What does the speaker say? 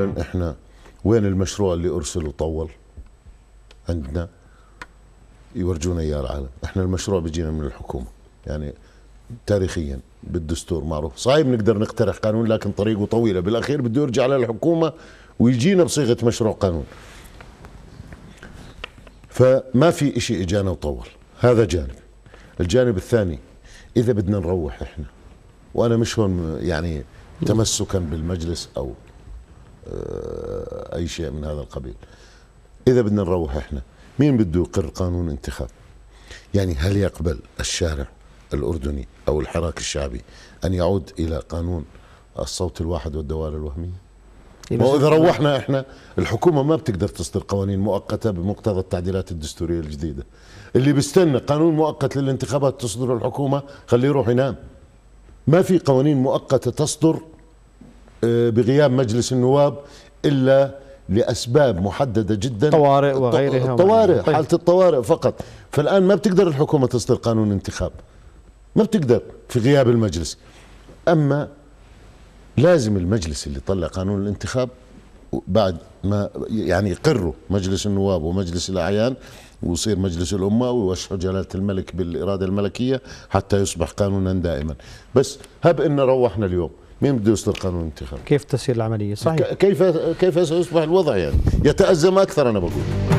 اولا احنا وين المشروع اللي ارسل وطول عندنا يورجونا اياه العالم احنا المشروع بيجينا من الحكومه يعني تاريخيا بالدستور معروف صعب نقدر نقترح قانون لكن طريقه طويله بالاخير بده يرجع للحكومه ويجينا بصيغه مشروع قانون فما في إشي إجانا وطول هذا جانب الجانب الثاني إذا بدنا نروح إحنا وأنا مش هون يعني تمسكا بالمجلس أو آه، اي شيء من هذا القبيل اذا بدنا نروح احنا مين بده يقر قانون انتخاب يعني هل يقبل الشارع الاردني او الحراك الشعبي ان يعود الى قانون الصوت الواحد والدوائر الوهميه وإذا روحنا إحنا الحكومة ما بتقدر تصدر قوانين مؤقتة بمقتضى التعديلات الدستورية الجديدة اللي بيستنى قانون مؤقت للانتخابات تصدر الحكومة خليه يروح ينام ما في قوانين مؤقتة تصدر آه، بغياب مجلس النواب إلا لأسباب محددة جدا طوارئ وغيرها الطوارئ طيب. حالة الطوارئ فقط فالآن ما بتقدر الحكومة تصدر قانون انتخاب ما بتقدر في غياب المجلس أما لازم المجلس اللي طلع قانون الانتخاب بعد ما يعني يقروا مجلس النواب ومجلس الأعيان ويصير مجلس الأمة ويوشحوا جلالة الملك بالإرادة الملكية حتى يصبح قانونا دائما بس هب إن روحنا اليوم مين بده يصدر قانون انتخاب كيف تسير العمليه صحيح كيف كيف سيصبح الوضع يعني يتازم اكثر انا بقول